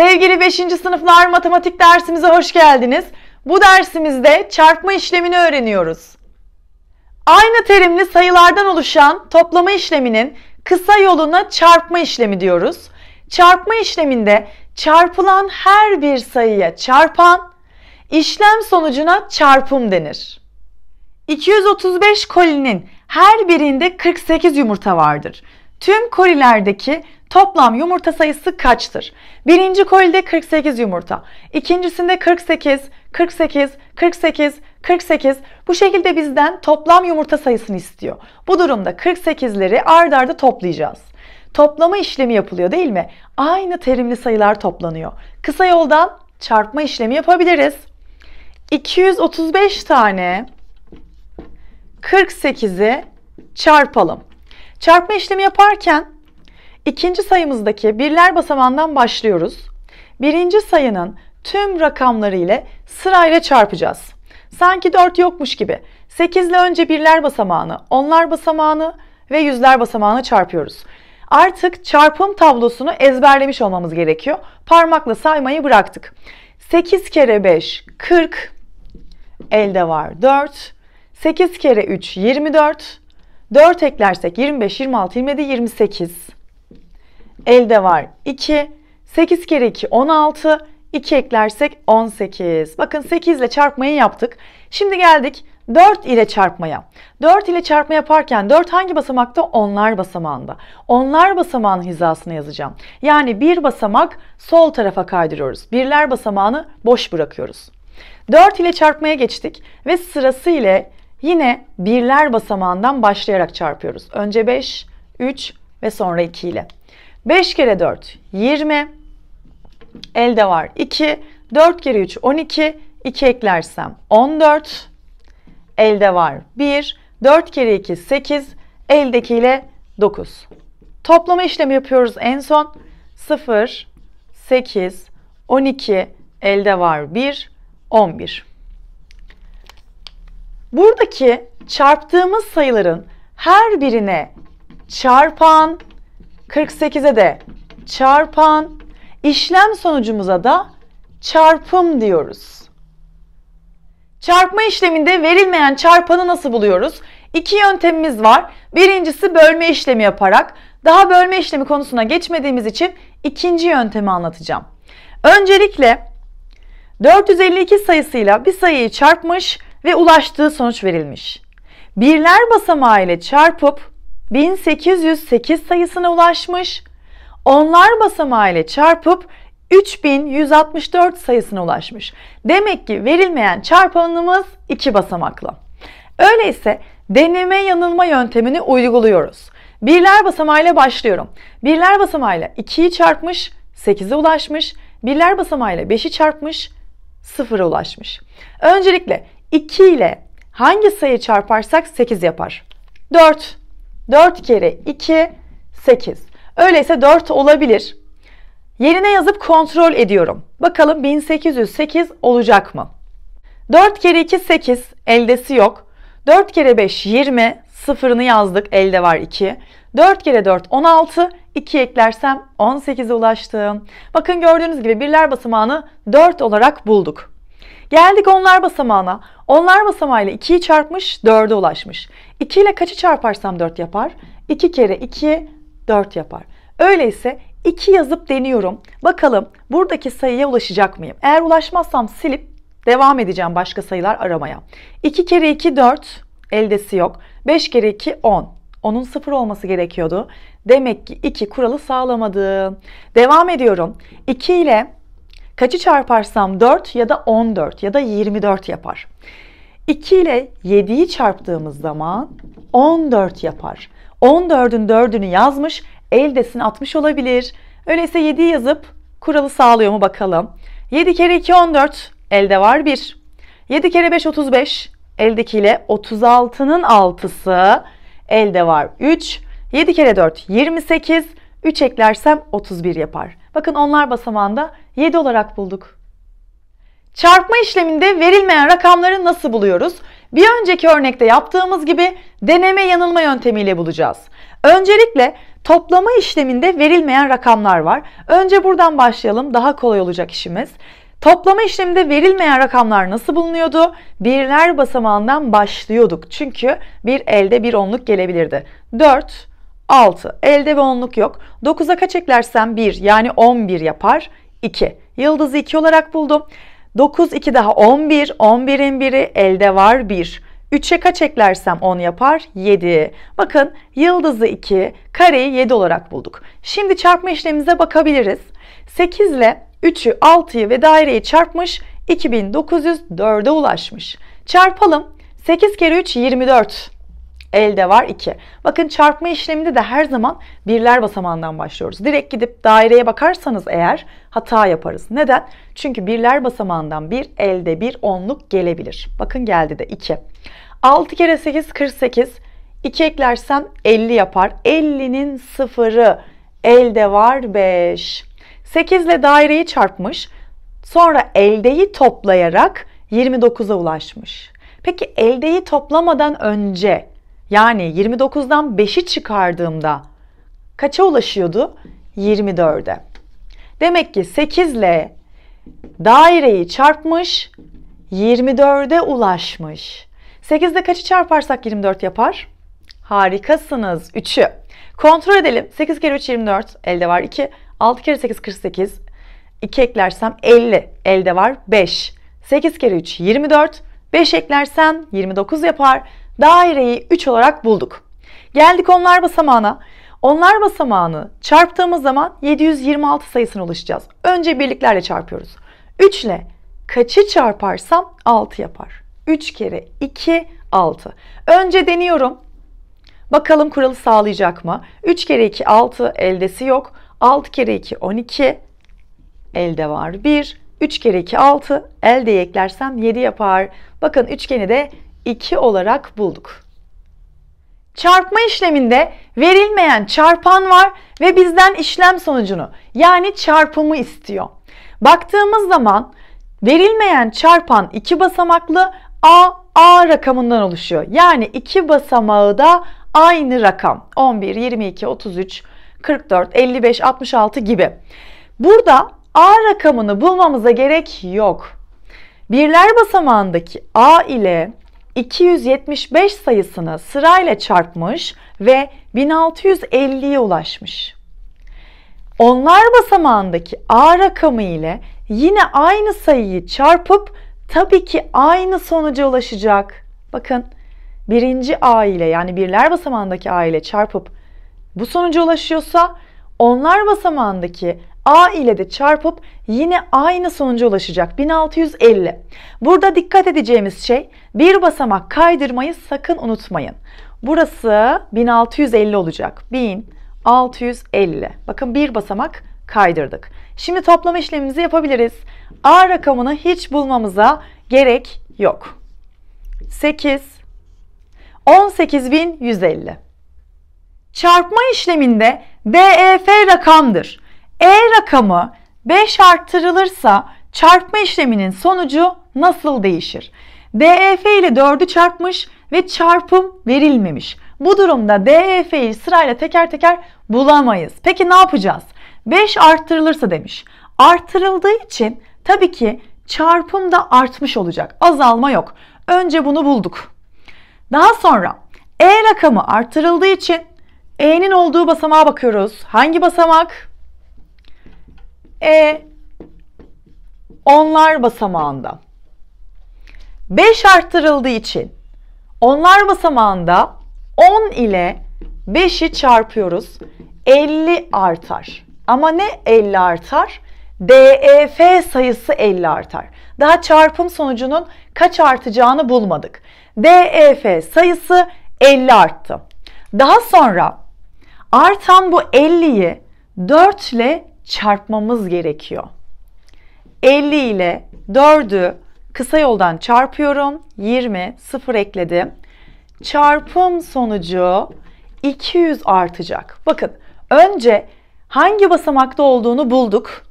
Sevgili 5. sınıflar matematik dersimize hoş geldiniz. Bu dersimizde çarpma işlemini öğreniyoruz. Aynı terimli sayılardan oluşan toplama işleminin kısa yoluna çarpma işlemi diyoruz. Çarpma işleminde çarpılan her bir sayıya çarpan işlem sonucuna çarpım denir. 235 kolinin her birinde 48 yumurta vardır. Tüm kolilerdeki toplam yumurta sayısı kaçtır? Birinci kolide 48 yumurta, ikincisinde 48, 48, 48, 48. Bu şekilde bizden toplam yumurta sayısını istiyor. Bu durumda 48'leri ard arda toplayacağız. Toplama işlemi yapılıyor değil mi? Aynı terimli sayılar toplanıyor. Kısa yoldan çarpma işlemi yapabiliriz. 235 tane 48'i çarpalım. Çarpma işlemi yaparken ikinci sayımızdaki birler basamağından başlıyoruz. Birinci sayının tüm rakamları ile sırayla çarpacağız. Sanki 4 yokmuş gibi 8 ile önce birler basamağını, onlar basamağını ve yüzler basamağını çarpıyoruz. Artık çarpım tablosunu ezberlemiş olmamız gerekiyor. Parmakla saymayı bıraktık. 8 kere 5 40 elde var 4. 8 kere 3 24 4 eklersek 25, 26, 27, 28. Elde var 2. 8 kere 2 16. 2 eklersek 18. Bakın 8 ile çarpmayı yaptık. Şimdi geldik 4 ile çarpmaya. 4 ile çarpma yaparken 4 hangi basamakta? Onlar basamağında. Onlar basamağın hizasını yazacağım. Yani bir basamak sol tarafa kaydırıyoruz. Birler basamağını boş bırakıyoruz. 4 ile çarpmaya geçtik ve sırası ile Yine birler basamağından başlayarak çarpıyoruz. Önce 5, 3 ve sonra 2 ile. 5 kere 4, 20. Elde var 2. 4 kere 3, 12. 2 eklersem 14. Elde var 1. 4 kere 2, 8. Eldekiyle 9. Toplama işlemi yapıyoruz en son. 0, 8, 12, elde var 1, 11. Buradaki çarptığımız sayıların her birine çarpan, 48'e de çarpan, işlem sonucumuza da çarpım diyoruz. Çarpma işleminde verilmeyen çarpanı nasıl buluyoruz? İki yöntemimiz var. Birincisi bölme işlemi yaparak. Daha bölme işlemi konusuna geçmediğimiz için ikinci yöntemi anlatacağım. Öncelikle 452 sayısıyla bir sayıyı çarpmış, ve ulaştığı sonuç verilmiş. Birler basamağı ile çarpıp 1808 sayısına ulaşmış, onlar basamağı ile çarpıp 3164 sayısına ulaşmış. Demek ki verilmeyen çarpanımız iki basamaklı. Öyleyse deneme yanılma yöntemini uyguluyoruz. Birler basamağıyla başlıyorum. Birler basamağıyla 2'yi çarpmış, 8'e ulaşmış. Birler basamağıyla 5'i çarpmış, 0'a ulaşmış. Öncelikle 2 ile hangi sayı çarparsak 8 yapar? 4. 4 kere 2 8. Öyleyse 4 olabilir. Yerine yazıp kontrol ediyorum. Bakalım 1808 olacak mı? 4 kere 2 8 eldesi yok. 4 kere 5 20 sıfırını yazdık elde var 2. 4 kere 4 16 2 eklersem 18'e ulaştım. Bakın gördüğünüz gibi birler basamağını 4 olarak bulduk. Geldik onlar basamağına. Onlar basamağıyla 2'yi çarpmış 4'e ulaşmış. 2 ile kaçı çarparsam 4 yapar? 2 kere 2 4 yapar. Öyleyse 2 yazıp deniyorum. Bakalım buradaki sayıya ulaşacak mıyım? Eğer ulaşmazsam silip devam edeceğim başka sayılar aramaya. 2 kere 2 4 eldesi yok. 5 kere 2 10. Onun 0 olması gerekiyordu. Demek ki 2 kuralı sağlamadı. Devam ediyorum. 2 ile Kaçı çarparsam 4 ya da 14 ya da 24 yapar. 2 ile 7'yi çarptığımız zaman 14 yapar. 14'ün 4'ünü yazmış, eldesini atmış olabilir. Öyleyse 7'yi yazıp kuralı sağlıyor mu bakalım. 7 kere 2 14, elde var 1. 7 kere 5 35, eldekiyle 36'nın 6'sı, elde var 3. 7 kere 4 28, 3 eklersem 31 yapar. Bakın onlar basamağında 7 olarak bulduk. Çarpma işleminde verilmeyen rakamları nasıl buluyoruz? Bir önceki örnekte yaptığımız gibi deneme yanılma yöntemiyle bulacağız. Öncelikle toplama işleminde verilmeyen rakamlar var. Önce buradan başlayalım daha kolay olacak işimiz. Toplama işleminde verilmeyen rakamlar nasıl bulunuyordu? Birler basamağından başlıyorduk. Çünkü bir elde bir onluk gelebilirdi. 4, 6. Elde ve onluk yok. 9'a kaç eklersem 1 yani 11 yapar. 2. Yıldızı 2 olarak buldum. 9, 2 daha 11. 11'in biri elde var 1. 3'e kaç eklersem 10 yapar? 7. Bakın yıldızı 2, kareyi 7 olarak bulduk. Şimdi çarpma işlemimize bakabiliriz. 8 ile 3'ü, 6'yı ve daireyi çarpmış 2904'e ulaşmış. Çarpalım. 8 kere 3 24. Elde var 2. Bakın çarpma işleminde de her zaman birler basamağından başlıyoruz. Direkt gidip daireye bakarsanız eğer hata yaparız. Neden? Çünkü birler basamağından bir elde bir onluk gelebilir. Bakın geldi de 2. 6 kere 8 48. 2 eklersen 50 yapar. 50'nin sıfırı elde var 5. 8 ile daireyi çarpmış. Sonra eldeyi toplayarak 29'a ulaşmış. Peki eldeyi toplamadan önce yani 29'dan 5'i çıkardığımda kaça ulaşıyordu? 24'e. Demek ki 8 ile daireyi çarpmış 24'e ulaşmış. 8 ile kaçı çarparsak 24 yapar? Harikasınız. 3'ü. Kontrol edelim. 8 kere 3 24. Elde var 2. 6 kere 8 48. 2 eklersem 50. Elde var 5. 8 kere 3 24. 5 eklersen 29 yapar daireyi 3 olarak bulduk. Geldik onlar basamağına. Onlar basamağını çarptığımız zaman 726 sayısına ulaşacağız. Önce birliklerle çarpıyoruz. 3 ile kaçı çarparsam 6 yapar. 3 kere 2 6. Önce deniyorum. Bakalım kuralı sağlayacak mı? 3 kere 2 6 eldesi yok. 6 kere 2 12 elde var 1. 3 kere 2 6 elde eklersem 7 yapar. Bakın üçgeni de 2 olarak bulduk. Çarpma işleminde verilmeyen çarpan var ve bizden işlem sonucunu yani çarpımı istiyor. Baktığımız zaman verilmeyen çarpan 2 basamaklı A, A rakamından oluşuyor. Yani 2 basamağı da aynı rakam. 11, 22, 33, 44, 55, 66 gibi. Burada A rakamını bulmamıza gerek yok. Birler basamağındaki A ile 275 sayısını sırayla çarpmış ve 1650'ye ulaşmış. Onlar basamağındaki A rakamı ile yine aynı sayıyı çarpıp tabii ki aynı sonuca ulaşacak. Bakın birinci A ile yani birler basamağındaki A ile çarpıp bu sonuca ulaşıyorsa onlar basamağındaki A ile de çarpıp yine aynı sonuca ulaşacak 1650. Burada dikkat edeceğimiz şey bir basamak kaydırmayı sakın unutmayın. Burası 1650 olacak. 1650. Bakın bir basamak kaydırdık. Şimdi toplama işlemimizi yapabiliriz. A rakamını hiç bulmamıza gerek yok. 8 18150 Çarpma işleminde BEF rakamdır. E rakamı 5 arttırılırsa çarpma işleminin sonucu nasıl değişir? DEF ile 4'ü çarpmış ve çarpım verilmemiş. Bu durumda DEF'yi sırayla teker teker bulamayız. Peki ne yapacağız? 5 arttırılırsa demiş. Artırıldığı için tabii ki çarpım da artmış olacak. Azalma yok. Önce bunu bulduk. Daha sonra E rakamı artırıldığı için E'nin olduğu basamağa bakıyoruz. Hangi basamak? E onlar basamağında. 5 arttırıldığı için onlar basamağında 10 ile 5'i çarpıyoruz. 50 artar. Ama ne 50 artar? DEF sayısı 50 artar. Daha çarpım sonucunun kaç artacağını bulmadık. DEF sayısı 50 arttı. Daha sonra Artan bu 50'yi 4 ile çarpmamız gerekiyor. 50 ile 4'ü kısa yoldan çarpıyorum. 20 sıfır ekledim. Çarpım sonucu 200 artacak. Bakın önce hangi basamakta olduğunu bulduk.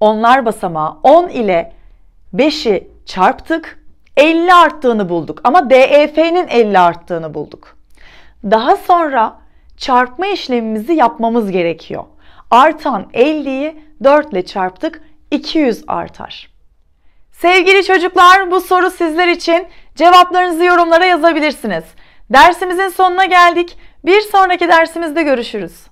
Onlar basamağı 10 ile 5'i çarptık. 50 arttığını bulduk ama DEF'nin 50 arttığını bulduk. Daha sonra çarpma işlemimizi yapmamız gerekiyor. Artan 50'yi 4 ile çarptık 200 artar. Sevgili çocuklar bu soru sizler için. Cevaplarınızı yorumlara yazabilirsiniz. Dersimizin sonuna geldik. Bir sonraki dersimizde görüşürüz.